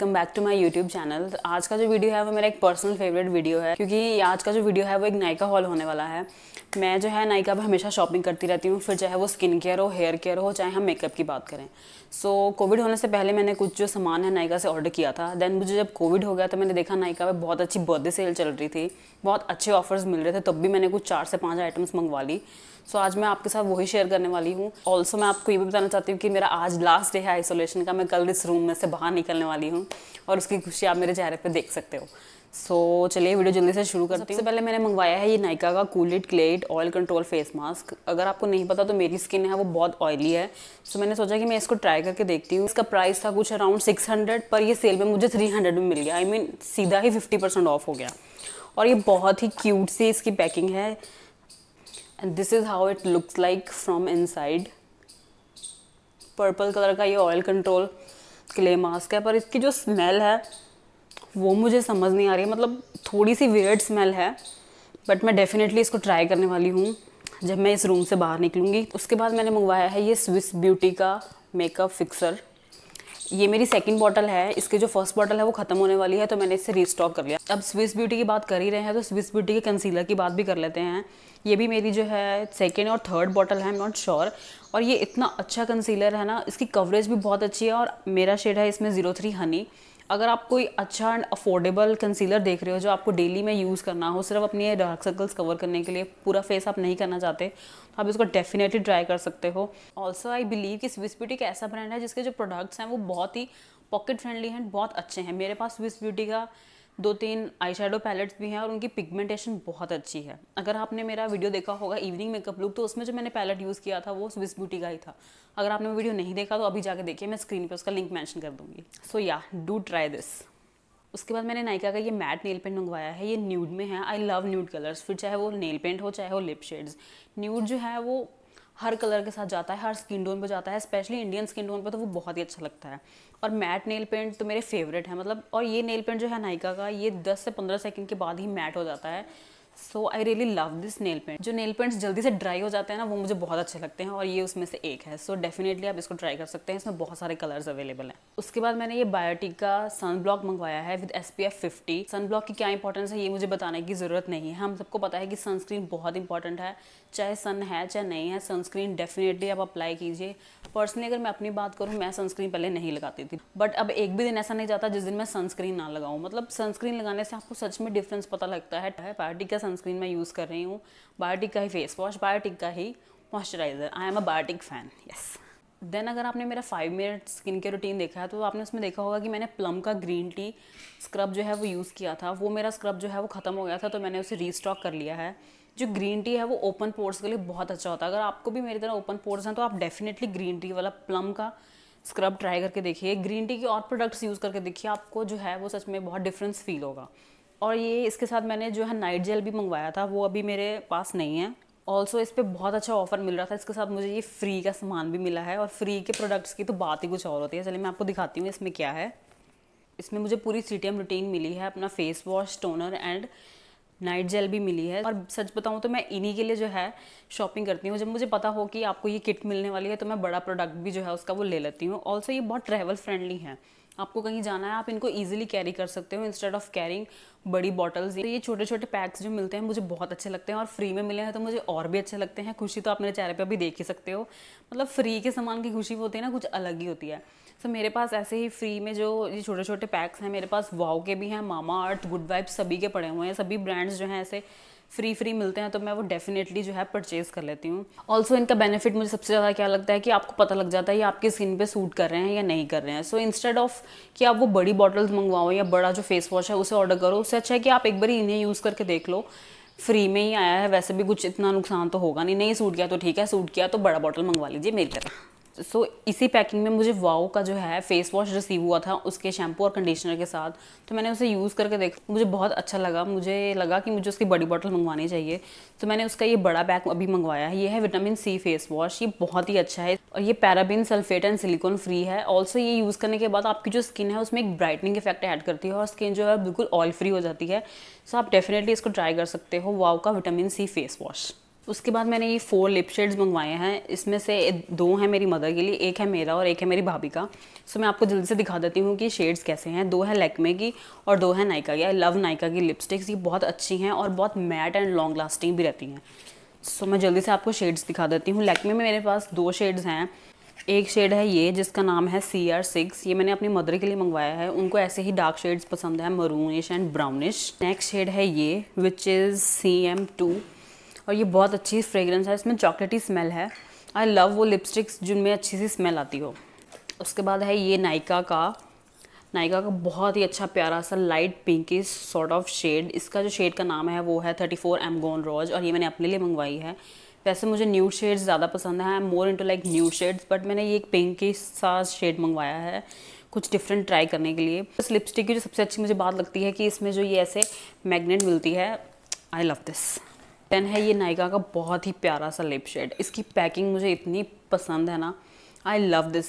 welcome back to my YouTube channel आज का जो वीडियो है वो मेरा एक पर्सनल फेवरेट वीडियो है क्योंकि आज का जो वीडियो है वो एक नायका हॉल होने वाला है मैं जो है नायका पर हमेशा शॉपिंग करती रहती हूँ फिर चाहे वो स्किन केयर हो हेयर केयर हो चाहे हम मेकअप की बात करें सो so, कोविड होने से पहले मैंने कुछ जो सामान है नायका से ऑर्डर किया था देन मुझे जब कोविड हो गया तो मैंने देखा नायका पर बहुत अच्छी बर्थडे सेल चल रही थी बहुत अच्छे ऑफर्स मिल रहे थे तब भी मैंने कुछ चार से पाँच आइटम्स मंगवा ली सो so, आज मैं आपके साथ वही शेयर करने वाली हूँ ऑल्सो मैं आपको ये भी बताना चाहती हूँ कि मेरा आज लास्ट डे है आइसोलेशन का मैं कल इस रूम में से बाहर निकलने वाली हूँ और उसकी खुशी आप मेरे चेहरे पर देख सकते हो सो so, चलिए वीडियो जल्दी से शुरू करते हैं सबसे पहले मैंने मंगवाया है ये नाइका का कूलिट क्लेट ऑयल कंट्रोल फेस मास्क अगर आपको नहीं पता तो मेरी स्किन है वो बहुत ऑयली है सो so, मैंने सोचा कि मैं इसको ट्राई करके देखती हूँ इसका प्राइस था कुछ अराउंड 600 पर ये सेल में मुझे 300 में मिल गया आई I मीन mean, सीधा ही 50 परसेंट ऑफ हो गया और ये बहुत ही क्यूट सी इसकी पैकिंग है and this is how it looks like from inside purple colour का ये ऑयल कंट्रोल क्ले मास्क है पर इसकी जो स्मेल है वो मुझे समझ नहीं आ रही है मतलब थोड़ी सी वेयर्ड स्मेल है बट मैं डेफिनेटली इसको ट्राई करने वाली हूँ जब मैं इस रूम से बाहर निकलूँगी उसके बाद मैंने मंगवाया है ये स्विस ब्यूटी का मेकअप फिक्सर ये मेरी सेकंड बॉटल है इसके जो फर्स्ट बॉटल है वो खत्म होने वाली है तो मैंने इसे रीस्टॉक कर लिया अब स्विस ब्यूटी की बात कर ही रहे हैं तो स्विस ब्यूटी के कंसीलर की बात भी कर लेते हैं ये भी मेरी जो है सेकेंड और थर्ड बॉटल है आई एम नॉट श्योर और ये इतना अच्छा कंसीलर है ना इसकी कवरेज भी बहुत अच्छी है और मेरा शेड है इसमें ज़ीरो थ्री हनी अगर आप कोई अच्छा एंड अफोर्डेबल कंसीलर देख रहे हो जो आपको डेली में यूज़ करना हो सिर्फ अपने डार्क सर्कल्स कवर करने के लिए पूरा फेस आप नहीं करना चाहते तो आप इसको डेफिनेटली ट्राई कर सकते हो ऑल्सो आई बिलीव कि स्विस ब्यूटी एक ऐसा ब्रांड है जिसके जो प्रोडक्ट्स हैं वो बहुत ही पॉकेट फ्रेंडली हैं बहुत अच्छे हैं मेरे पास स्विस ब्यूटी का दो तीन आई शेडो पैलेट्स भी हैं और उनकी पिगमेंटेशन बहुत अच्छी है अगर आपने मेरा वीडियो देखा होगा इवनिंग मेकअप लुक तो उसमें जो मैंने पैलेट यूज़ किया था वो स्विस ब्यूटी का ही था अगर आपने वीडियो नहीं देखा तो अभी जाके देखिए मैं स्क्रीन पर उसका लिंक मैंशन कर दूँगी सो या डू ट्राई दिस उसके बाद मैंने नायका का ये मैट नेल पेंट मंगवाया है ये न्यूड में है आई लव न्यूड कलर्स फिर चाहे वो नेल पेंट हो चाहे वो लिप शेड्स न्यूड जो है वो हर कलर के साथ जाता है हर स्किन टोन पे जाता है स्पेशली इंडियन स्किन टोन पे तो वो बहुत ही अच्छा लगता है और मैट नेल पेंट तो मेरे फेवरेट है मतलब और ये नेल पेंट जो है नायका का ये 10 से 15 सेकंड के बाद ही मैट हो जाता है so I really love this nail paint जो नेल पेंट्स जल्दी से ड्राई हो जाते हैं ना वो मुझे बहुत अच्छे लगते हैं और ये उसमें से एक है सो so, डेफिनेटली आप इसको ट्राई कर सकते हैं इसमें बहुत सारे कलर्स अवेलेबल हैं उसके बाद मैंने ये बायोटिक का सन ब्लॉक मंगवाया है with S P F fifty sun block की क्या इंपॉर्टेंस है ये मुझे बताने की ज़रूरत नहीं है हम सबको पता है कि सनस्क्रीन बहुत इंपॉर्टेंट है चाहे सन है चाहे नहीं है सनस्क्रीन डेफिनेटली आप अप्लाई कीजिए पर्सनली अगर मैं अपनी बात करूँ मैं सनस्क्रीन पहले नहीं लगाती थी बट अब एक भी दिन ऐसा नहीं जाता जिस दिन मैं सनस्क्रीन ना लगाऊँ मतलब सनस्क्रीन लगाने से आपको सच में डिफरेंस पता लगता है बायोटिक का का सनस्क्रीन मैं यूज़ कर रही हूँ बायोटिक का ही फेस वॉश बायोटिक का ही moisturiser I am a Biotique fan yes then अगर आपने मेरा five minute skin care routine देखा है तो आपने उसमें देखा होगा कि मैंने प्लम का ग्रीन टी स्क्रब जो है वो यूज़ किया था वो मेरा स्क्रब जो है वो ख़त्म हो गया था तो मैंने उसे रीस्टॉक कर लिया है जो ग्रीन टी है वो ओपन पोर्स के लिए बहुत अच्छा होता है अगर आपको भी मेरी तरह ओपन पोर्स हैं तो आप डेफिनेटली ग्रीन टी वाला प्लम का स्क्रब ट्राई करके देखिए ग्रीन टी के और प्रोडक्ट्स यूज़ करके देखिए आपको जो है वो सच में बहुत डिफरेंस फील होगा और ये इसके साथ मैंने जो है नाइट जेल भी मंगवाया था वो अभी मेरे पास नहीं है ऑल्सो इस पर बहुत अच्छा ऑफर मिल रहा था इसके साथ मुझे ये फ्री का सामान भी मिला है और फ्री के प्रोडक्ट्स की तो बात ही कुछ और होती है चलिए मैं आपको दिखाती हूँ इसमें क्या है इसमें मुझे पूरी सी टी रूटीन मिली है अपना face wash toner and night gel भी मिली है और सच बताऊँ तो मैं इन्हीं के लिए जो है शॉपिंग करती हूँ जब मुझे पता हो कि आपको ये किट मिलने वाली है तो मैं बड़ा प्रोडक्ट भी जो है उसका वो ले लेती हूँ ऑल्सो ये बहुत ट्रैवल फ्रेंडली है आपको कहीं जाना है आप इनको ईजिली कैरी कर सकते हो इंस्टेड ऑफ कैरिंग बड़ी बॉटल्स तो ये छोटे छोटे पैक्स जो मिलते हैं मुझे बहुत अच्छे लगते हैं और फ्री में मिले हैं तो मुझे और भी अच्छे लगते हैं खुशी तो आप मेरे चेहरे पर अभी देख ही सकते हो मतलब फ्री के सामान की खुशी होती है ना कुछ अलग ही होती है सो so, मेरे पास ऐसे ही फ्री में जो ये छोटे छोटे पैक्स हैं मेरे पास वाओ के भी हैं मामा अर्थ गुड वाइब्स सभी के पड़े हुए हैं सभी ब्रांड्स जो हैं ऐसे फ्री फ्री मिलते हैं तो मैं वो डेफिनेटली जो है परचेज़ कर लेती हूँ ऑल्सो इनका बेनिफिट मुझे सबसे ज़्यादा क्या लगता है कि आपको पता लग जाता है ये आपकी स्किन पे सूट कर रहे हैं या नहीं कर रहे हैं सो इंस्टेड ऑफ कि आप वो बड़ी बॉटल्स मंगवाओ या बड़ा जो फेस वॉश है उसे ऑर्डर करो उससे अच्छा है कि आप एक बार इन्हें यूज़ करके देख लो फ्री में ही आया है वैसे भी कुछ इतना नुकसान तो होगा नहीं नहीं सूट किया तो ठीक है सूट किया तो बड़ा बॉटल मंगवा लीजिए मेरी तरह सो so, इसी पैकिंग में मुझे वाओ का जो है फेस वॉश रिसीव हुआ था उसके शैम्पू और कंडीशनर के साथ तो मैंने उसे यूज़ करके देखा मुझे बहुत अच्छा लगा मुझे लगा कि मुझे उसकी बड़ी बॉटल मंगवानी चाहिए तो मैंने उसका ये बड़ा पैक अभी मंगवाया है ये है विटामिन सी फेस वॉश ये बहुत ही अच्छा है और ये paraben sulphate and silicone free है ऑल्सो ये यूज़ करने के बाद आपकी जो स्किन है उसमें एक ब्राइटनिंग इफेक्ट ऐड करती है और स्किन जो है बिल्कुल ऑयल फ्री हो जाती है सो आप डेफिनेटली इसको ट्राई कर सकते हो वाओ का विटामिन सी फेस वॉश उसके बाद मैंने ये फोर लिप शेड्स मंगवाए हैं इसमें से दो हैं मेरी मदर के लिए एक है मेरा और एक है मेरी भाभी का सो मैं आपको जल्दी से दिखा देती हूँ कि शेड्स कैसे हैं दो है लैकमे की और दो है नायका की आई लव नायका की लिपस्टिक्स ये बहुत अच्छी हैं और बहुत मैट एंड लॉन्ग लास्टिंग भी रहती हैं सो मैं जल्दी से आपको शेड्स दिखा देती हूँ लैकमे में मेरे पास दो शेड्स हैं एक शेड है ये जिसका नाम है सी आर सिक्स ये मैंने अपनी मदर के लिए मंगवाया है उनको ऐसे ही डार्क शेड्स पसंद है maroonish and brownish next shade है ये which is C M two और ये बहुत अच्छी फ्रेगरेंस है इसमें चॉकलेटी स्मेल है आई लव वो लिपस्टिक्स जिनमें अच्छी सी स्मेल आती हो उसके बाद है ये नायका का नायका का बहुत ही अच्छा प्यारा सा light pinkish sort of shade इसका जो शेड का नाम है वो है thirty four M gone rose और ये मैंने अपने लिए मंगवाई है वैसे मुझे न्यूड शेड्स ज़्यादा पसंद है I more into like nude shades but मैंने ये एक पिंक सा शेड मंगवाया है कुछ डिफरेंट ट्राई करने के लिए इस लिपस्टिक की जो सबसे अच्छी मुझे बात लगती है कि इसमें जो ये ऐसे मैगनेट मिलती है आई लव दिस देन है ये नायका का बहुत ही प्यारा सा लिप शेड इसकी पैकिंग मुझे इतनी पसंद है ना आई लव दिस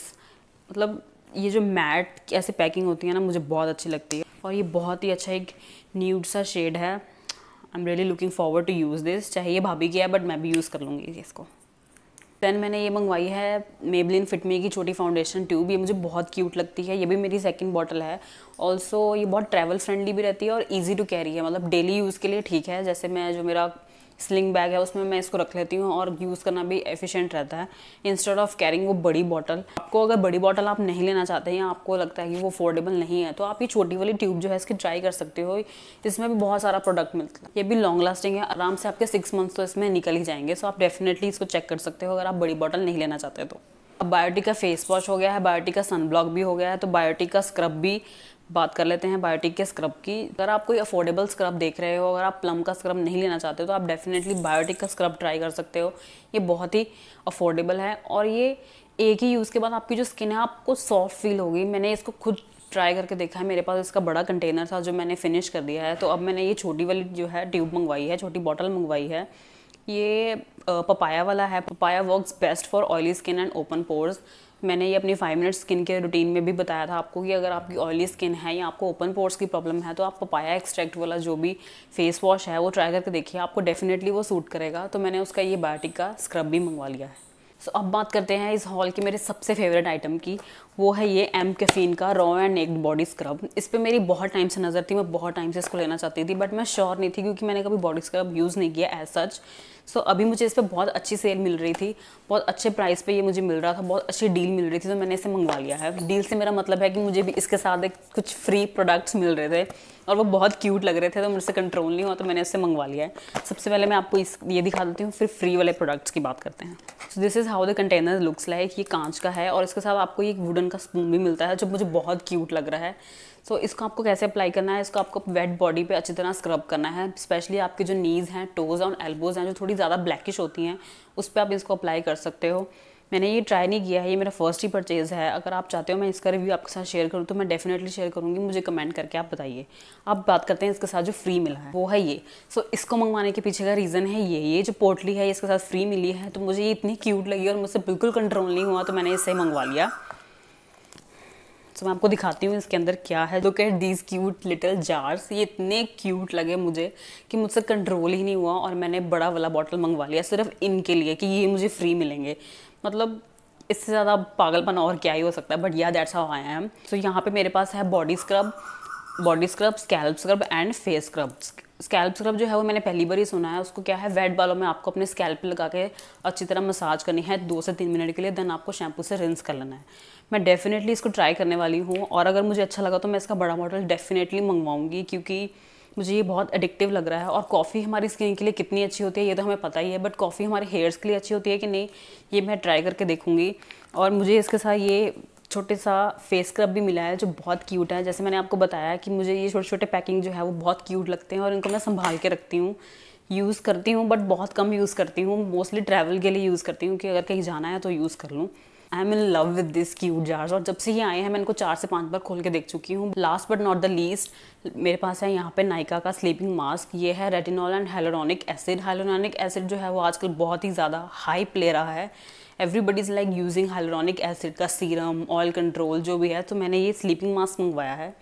मतलब ये जो मैट ऐसे पैकिंग होती है ना मुझे बहुत अच्छी लगती है और ये बहुत ही अच्छा एक न्यूड सा शेड है I am really looking forward to use this चाहे ये भाभी की है बट मैं भी यूज़ कर लूँगी इसको देन मैंने ये मंगवाई है मेबलिन फिटमी की छोटी फाउंडेशन ट्यूब ये मुझे बहुत क्यूट लगती है ये भी मेरी सेकंड बॉटल है ऑल्सो ये बहुत ट्रैवल फ्रेंडली भी रहती है और इजी टू कैरी है मतलब डेली यूज़ के लिए ठीक है जैसे मैं जो मेरा स्लिंग बैग है उसमें मैं इसको रख लेती हूँ और यूज़ करना भी एफिशिएंट रहता है इंस्टेड ऑफ कैरिंग वो बड़ी बॉटल आपको अगर बड़ी बॉटल आप नहीं लेना चाहते हैं आपको लगता है कि वो अफोर्डेबल नहीं है तो आप ये छोटी वाली ट्यूब जो है इसकी ट्राई कर सकते हो इसमें भी बहुत सारा प्रोडक्ट मिलता है ये भी लॉन्ग लास्टिंग है आराम से आपके सिक्स मंथ्स तो इसमें निकल ही जाएंगे सो आप डेफिनेटली इसको चेक कर सकते हो अगर आप बड़ी बॉटल नहीं लेना चाहते तो अब बायोटिक का फेस वॉश हो गया है बायोटिक का सनब्लॉक भी हो गया है तो बायोटिक का स्क्रब भी बात कर लेते हैं बायोटिक के स्क्रब की अगर आप कोई अफोर्डेबल स्क्रब देख रहे हो अगर आप प्लम का स्क्रब नहीं लेना चाहते हो तो आप डेफिनेटली बायोटिक का स्क्रब ट्राई कर सकते हो ये बहुत ही अफोर्डेबल है और ये एक ही यूज़ के बाद आपकी जो स्किन है आपको सॉफ्ट फील होगी मैंने इसको खुद ट्राई करके देखा है मेरे पास इसका बड़ा कंटेनर था जो मैंने फिनिश कर दिया है तो अब मैंने ये छोटी वाली जो है ट्यूब मंगवाई है छोटी बॉटल मंगवाई है ये पपाया वाला है papaya works best for oily skin and open pores मैंने ये अपनी फाइव मिनट स्किन के रूटीन में भी बताया था आपको कि अगर आपकी ऑयली स्किन है या आपको ओपन पोर्स की प्रॉब्लम है तो आप पपाया एक्सट्रैक्ट वाला जो भी फेस वॉश है वो ट्राई करके देखिए आपको डेफिनेटली वो सूट करेगा तो मैंने उसका ये बायोटिक का स्क्रब भी मंगवा लिया है सो so, अब बात करते हैं इस हॉल की मेरे सबसे फेवरेट आइटम की वो है ये एम कैफीन का raw and naked body scrub इस पर मेरी बहुत टाइम से नज़र थी मैं बहुत टाइम से इसको लेना चाहती थी बट मैं श्योर नहीं थी क्योंकि मैंने कभी बॉडी स्क्रब यूज़ नहीं किया एज सच सो so, अभी मुझे इस पर बहुत अच्छी सेल मिल रही थी बहुत अच्छे प्राइस पे ये मुझे मिल रहा था बहुत अच्छी डील मिल रही थी तो मैंने इसे मंगवा लिया है डील से मेरा मतलब है कि मुझे भी इसके साथ एक कुछ फ्री प्रोडक्ट्स मिल रहे थे और वो बहुत क्यूट लग रहे थे तो मुझसे कंट्रोल नहीं हुआ तो मैंने इसे मंगवा लिया है सबसे पहले मैं आपको इस ये दिखा देती हूँ फिर फ्री वाले प्रोडक्ट्स की बात करते हैं so this is how the container looks like ये कांच का है और इसके साथ आपको एक वुडन का स्पून भी मिलता है जो मुझे बहुत क्यूट लग रहा है सो so, इसको आपको कैसे अप्लाई करना है इसको आपको वेट बॉडी पे अच्छी तरह स्क्रब करना है स्पेशली आपके जो नीज़ हैं टोज़ और एल्बोज़ हैं जो थोड़ी ज़्यादा ब्लैकिश होती हैं उस पर आप इसको अप्लाई कर सकते हो मैंने ये ट्राई नहीं किया है ये मेरा फर्स्ट ही परचेज़ है अगर आप चाहते हो मैं इसका रिव्यू आपके साथ शेयर करूँ तो मैं डेफिनेटली शेयर करूँगी मुझे कमेंट करके आप बताइए आप बात करते हैं इसके साथ जो फ्री मिला है वो है ये सो so, इसको मंगवाने के पीछे का रीज़न है ये ये जो पोटली है इसके साथ फ्री मिली है तो मुझे ये इतनी क्यूट लगी और मुझसे बिल्कुल कंट्रोल नहीं हुआ तो मैंने इसे मंगवा लिया तो मैं आपको दिखाती हूँ इसके अंदर क्या है look at these cute little jars ये इतने क्यूट लगे मुझे कि मुझसे कंट्रोल ही नहीं हुआ और मैंने बड़ा वाला बॉटल मंगवा लिया सिर्फ इनके लिए कि ये मुझे फ्री मिलेंगे मतलब इससे ज़्यादा पागलपन और क्या ही हो सकता है but yeah that's how I am so यहाँ पे मेरे पास है body scrub body scrub scalp scrub and face scrub scalp scrub जो है वो मैंने पहली बार ही सुना है उसको क्या है वेट बालों में आपको अपने स्कैल्प लगा के अच्छी तरह मसाज करनी है दो से तीन मिनट के लिए देन आपको शैम्पू से रिंस कर लेना है मैं डेफिनेटली इसको ट्राई करने वाली हूँ और अगर मुझे अच्छा लगा तो मैं इसका बड़ा मॉडल डेफिनेटली मंगवाऊंगी क्योंकि मुझे ये बहुत एडिक्टिव लग रहा है और कॉफ़ी हमारी स्किन के लिए कितनी अच्छी होती है ये तो हमें पता ही है बट कॉफ़ी हमारे हेयर्स के लिए अच्छी होती है कि नहीं ये मैं ट्राई करके देखूँगी और मुझे इसके साथ ये छोटे सा फेस स्क्रब भी मिला है जो बहुत क्यूट है जैसे मैंने आपको बताया कि मुझे ये छोटे छोटे पैकिंग जो है वो बहुत क्यूट लगते हैं और इनको मैं संभाल के रखती हूँ यूज़ करती हूँ बट बहुत कम यूज़ करती हूँ मोस्टली ट्रैवल के लिए यूज़ करती हूँ कि अगर कहीं जाना है तो यूज़ कर लूँ I am in love with this cute jars और जब से ये आए हैं मैं इनको चार से पाँच बार खोल के देख चुकी हूँ last but not the least मेरे पास है यहाँ पे नाइका का स्लीपिंग मास्क ये है retinol and hyaluronic acid hyaluronic acid जो है वो आजकल बहुत ही ज़्यादा हाई प्ले रहा है everybody is like using hyaluronic acid का सीरम ऑयल कंट्रोल जो भी है तो मैंने ये स्लीपिंग मास्क मंगवाया है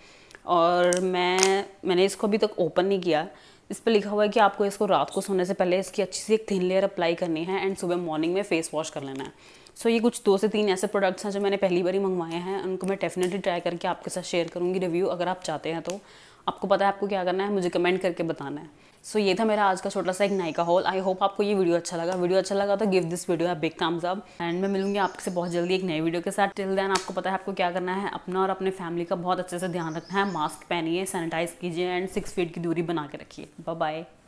और मैं मैंने इसको अभी तक ओपन नहीं किया इस पर लिखा हुआ है कि आपको इसको रात को सोने से पहले इसकी अच्छी सी एक थिन लेयर अप्लाई करनी है एंड सुबह मॉर्निंग में फेस वॉश कर लेना है सो so, ये कुछ दो से तीन ऐसे प्रोडक्ट्स हैं जो मैंने पहली बार ही मंगवाए हैं उनको मैं डेफिनेटली ट्राई करके आपके साथ शेयर करूँगी रिव्यू अगर आप चाहते हैं तो आपको पता है आपको क्या करना है मुझे कमेंट करके बताना है सो so, ये था मेरा आज का छोटा सा एक नायका हॉल आई होप आपको ये वीडियो अच्छा लगा वीडियो अच्छा लगा तो गिव दिस वीडियो है बिग थम्स अप एंड मैं मिलूंगी आपसे बहुत जल्दी एक नई वीडियो के साथ टिल देन आपको पता है आपको क्या करना है अपना और अपने फैमिली का बहुत अच्छे से ध्यान रखना है मास्क पहनिए सैनिटाइज कीजिए एंड सिक्स फीट की दूरी बना के रखिए बाय